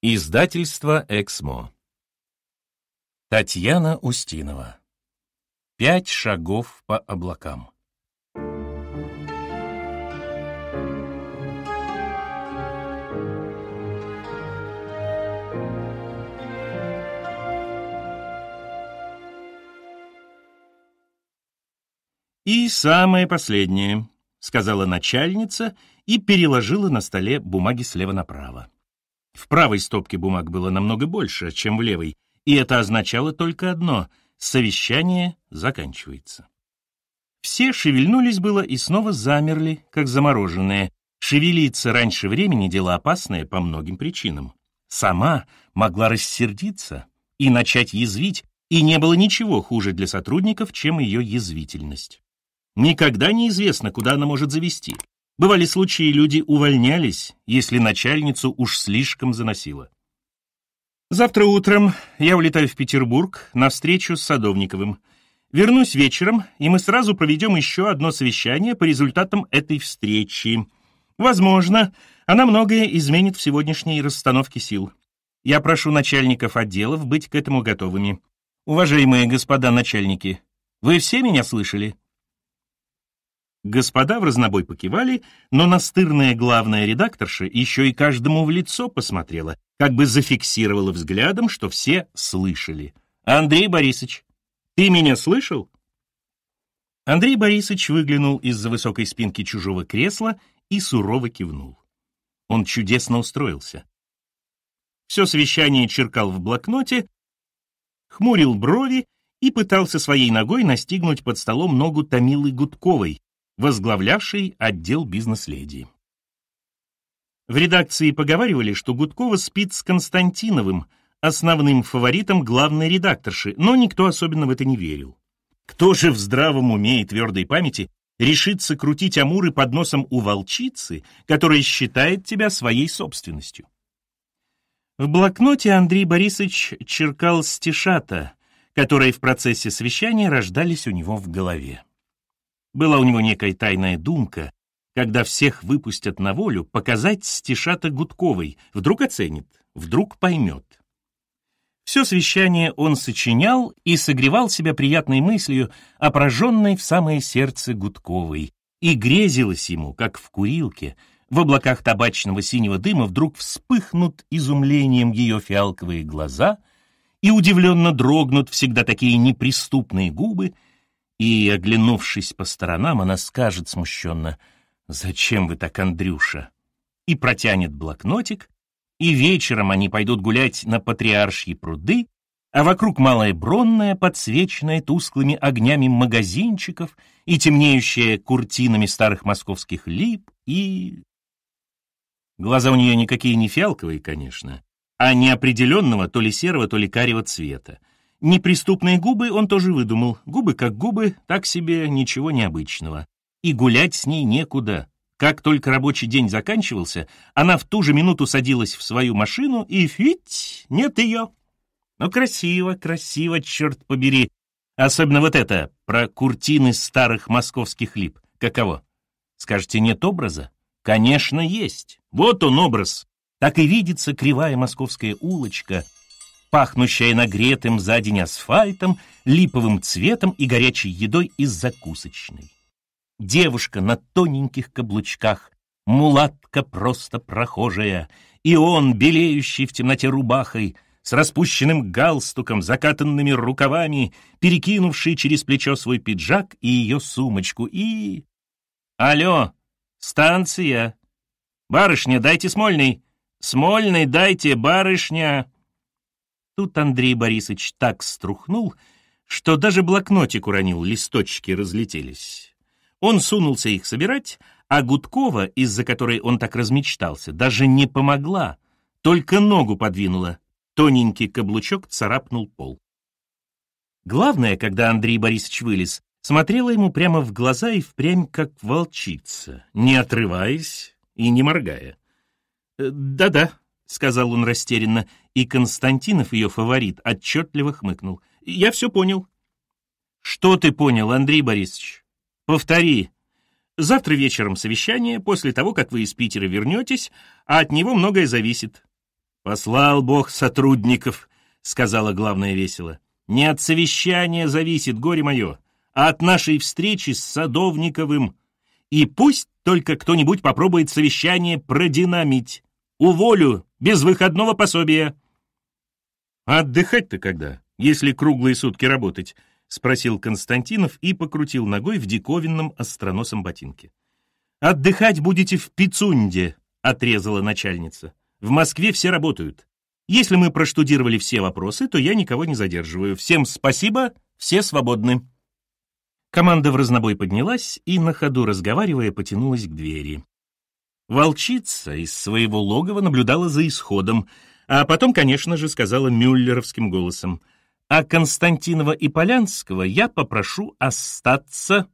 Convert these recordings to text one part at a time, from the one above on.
Издательство «Эксмо». Татьяна Устинова. «Пять шагов по облакам». «И самое последнее», — сказала начальница и переложила на столе бумаги слева направо. В правой стопке бумаг было намного больше, чем в левой, и это означало только одно — совещание заканчивается. Все шевельнулись было и снова замерли, как замороженные. Шевелиться раньше времени — дело опасное по многим причинам. Сама могла рассердиться и начать язвить, и не было ничего хуже для сотрудников, чем ее язвительность. Никогда неизвестно, куда она может завести. Бывали случаи, люди увольнялись, если начальницу уж слишком заносило. Завтра утром я улетаю в Петербург на встречу с Садовниковым. Вернусь вечером, и мы сразу проведем еще одно совещание по результатам этой встречи. Возможно, она многое изменит в сегодняшней расстановке сил. Я прошу начальников отделов быть к этому готовыми. Уважаемые господа начальники, вы все меня слышали? Господа в разнобой покивали, но настырная главная редакторша еще и каждому в лицо посмотрела, как бы зафиксировала взглядом, что все слышали. «Андрей Борисович, ты меня слышал?» Андрей Борисович выглянул из-за высокой спинки чужого кресла и сурово кивнул. Он чудесно устроился. Все совещание черкал в блокноте, хмурил брови и пытался своей ногой настигнуть под столом ногу Томилы Гудковой, возглавлявшей отдел бизнес-леди. В редакции поговаривали, что Гудкова спит с Константиновым, основным фаворитом главной редакторши, но никто особенно в это не верил. Кто же в здравом уме и твердой памяти решится крутить амуры под носом у волчицы, которая считает тебя своей собственностью? В блокноте Андрей Борисович черкал стишата, которые в процессе совещания рождались у него в голове. Была у него некая тайная думка, когда всех выпустят на волю, показать стишата Гудковой, вдруг оценит, вдруг поймет. Все свещание он сочинял и согревал себя приятной мыслью, опроженной в самое сердце Гудковой, и грезилось ему, как в курилке, в облаках табачного синего дыма вдруг вспыхнут изумлением ее фиалковые глаза и удивленно дрогнут всегда такие неприступные губы — и, оглянувшись по сторонам, она скажет смущенно «Зачем вы так, Андрюша?» и протянет блокнотик, и вечером они пойдут гулять на Патриаршьи пруды, а вокруг Малая Бронная, подсвеченная тусклыми огнями магазинчиков и темнеющая куртинами старых московских лип, и... Глаза у нее никакие не фиалковые, конечно, а неопределенного то ли серого, то ли карего цвета. Неприступные губы он тоже выдумал. Губы как губы, так себе ничего необычного. И гулять с ней некуда. Как только рабочий день заканчивался, она в ту же минуту садилась в свою машину и фить, нет ее. Но ну, красиво, красиво, черт побери. Особенно вот это, про куртины старых московских лип. Каково? Скажете, нет образа? Конечно, есть. Вот он образ. Так и видится кривая московская улочка — пахнущая нагретым за день асфальтом, липовым цветом и горячей едой из закусочной. Девушка на тоненьких каблучках, мулатка просто прохожая, и он, белеющий в темноте рубахой, с распущенным галстуком, закатанными рукавами, перекинувший через плечо свой пиджак и ее сумочку, и... «Алло, станция! Барышня, дайте смольный! Смольный дайте, барышня!» Тут Андрей Борисович так струхнул, что даже блокнотик уронил, листочки разлетелись. Он сунулся их собирать, а Гудкова, из-за которой он так размечтался, даже не помогла, только ногу подвинула. Тоненький каблучок царапнул пол. Главное, когда Андрей Борисович вылез, смотрела ему прямо в глаза и впрямь как волчица, не отрываясь и не моргая. «Э, «Да-да», — сказал он растерянно, и Константинов, ее фаворит, отчетливо хмыкнул. «Я все понял». «Что ты понял, Андрей Борисович?» «Повтори». «Завтра вечером совещание, после того, как вы из Питера вернетесь, а от него многое зависит». «Послал Бог сотрудников», — сказала главная весело. «Не от совещания зависит, горе мое, а от нашей встречи с Садовниковым. И пусть только кто-нибудь попробует совещание продинамить. Уволю без выходного пособия «А отдыхать-то когда, если круглые сутки работать?» — спросил Константинов и покрутил ногой в диковинном остроносом ботинке. «Отдыхать будете в Пицунде», — отрезала начальница. «В Москве все работают. Если мы проштудировали все вопросы, то я никого не задерживаю. Всем спасибо, все свободны». Команда в разнобой поднялась и, на ходу разговаривая, потянулась к двери. Волчица из своего логова наблюдала за исходом, а потом, конечно же, сказала мюллеровским голосом, «А Константинова и Полянского я попрошу остаться».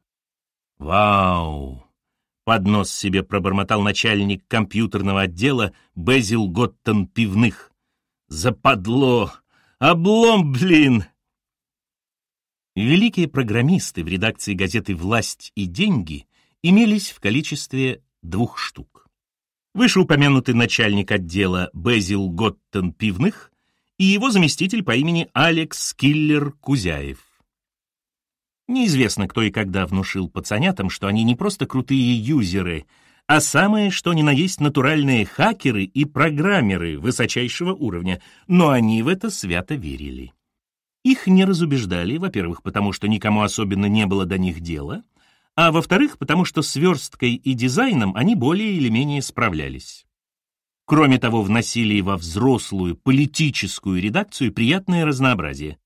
«Вау!» — Поднос себе пробормотал начальник компьютерного отдела Безил Готтон Пивных. «Западло! Облом, блин!» Великие программисты в редакции газеты «Власть и деньги» имелись в количестве двух штук вышеупомянутый начальник отдела Безил Готтен Пивных и его заместитель по имени Алекс Киллер Кузяев. Неизвестно, кто и когда внушил пацанятам, что они не просто крутые юзеры, а самые, что ни на есть натуральные хакеры и программеры высочайшего уровня, но они в это свято верили. Их не разубеждали, во-первых, потому что никому особенно не было до них дела — а во-вторых, потому что с версткой и дизайном они более или менее справлялись. Кроме того, вносили во взрослую политическую редакцию приятное разнообразие.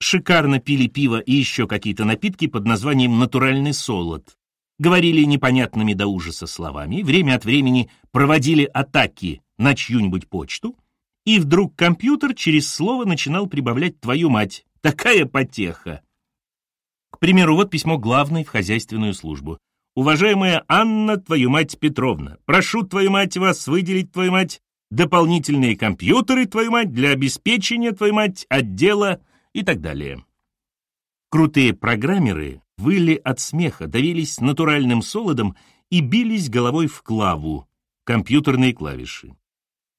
Шикарно пили пиво и еще какие-то напитки под названием «натуральный солод». Говорили непонятными до ужаса словами, время от времени проводили атаки на чью-нибудь почту, и вдруг компьютер через слово начинал прибавлять «твою мать». Такая потеха! примеру, вот письмо главной в хозяйственную службу. «Уважаемая Анна, твою мать Петровна, прошу твою мать вас выделить, твою мать, дополнительные компьютеры, твою мать, для обеспечения, твою мать, отдела и так далее». Крутые программеры выли от смеха, давились натуральным солодом и бились головой в клаву, компьютерные клавиши.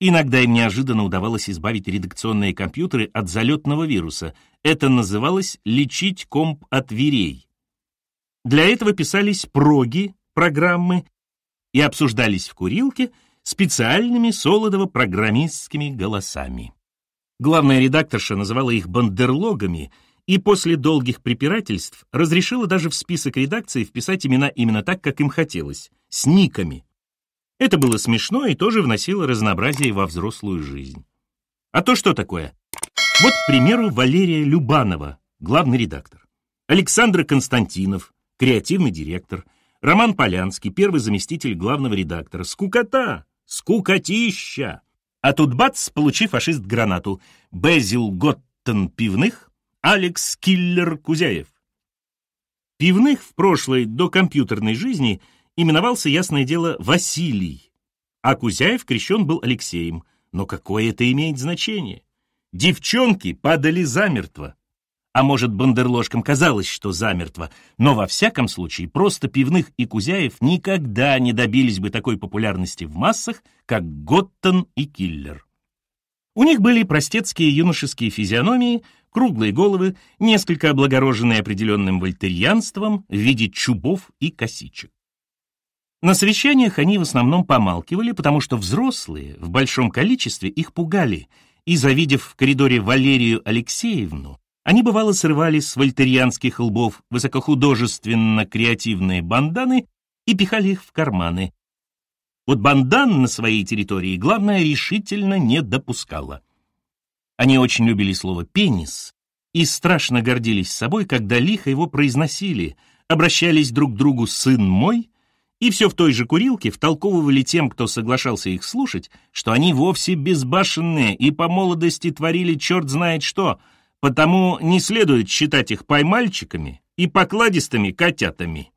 Иногда им неожиданно удавалось избавить редакционные компьютеры от залетного вируса, это называлось «лечить комп от вирей». Для этого писались проги, программы, и обсуждались в курилке специальными солодово-программистскими голосами. Главная редакторша называла их бандерлогами и после долгих препирательств разрешила даже в список редакции вписать имена именно так, как им хотелось, с никами. Это было смешно и тоже вносило разнообразие во взрослую жизнь. А то что такое? Вот, к примеру, Валерия Любанова, главный редактор, Александр Константинов, креативный директор, Роман Полянский, первый заместитель главного редактора. Скукота! Скукотища! А тут бац, получи фашист гранату. Безил Готтен Пивных, Алекс Киллер Кузяев. Пивных в прошлой до компьютерной жизни именовался, ясное дело, Василий, а Кузяев крещен был Алексеем. Но какое это имеет значение? Девчонки падали замертво. А может, бандерложкам казалось, что замертво, но во всяком случае просто пивных и Кузяев никогда не добились бы такой популярности в массах, как Готтон и Киллер. У них были простецкие юношеские физиономии, круглые головы, несколько облагороженные определенным вольтерьянством в виде чубов и косичек. На совещаниях они в основном помалкивали, потому что взрослые в большом количестве их пугали — и, завидев в коридоре Валерию Алексеевну, они, бывало, срывали с вольтерианских лбов высокохудожественно-креативные банданы и пихали их в карманы. Вот бандан на своей территории главное решительно не допускала. Они очень любили слово «пенис» и страшно гордились собой, когда лихо его произносили, обращались друг к другу «сын мой» И все в той же курилке втолковывали тем, кто соглашался их слушать, что они вовсе безбашенные и по молодости творили черт знает что, потому не следует считать их поймальчиками и покладистыми котятами.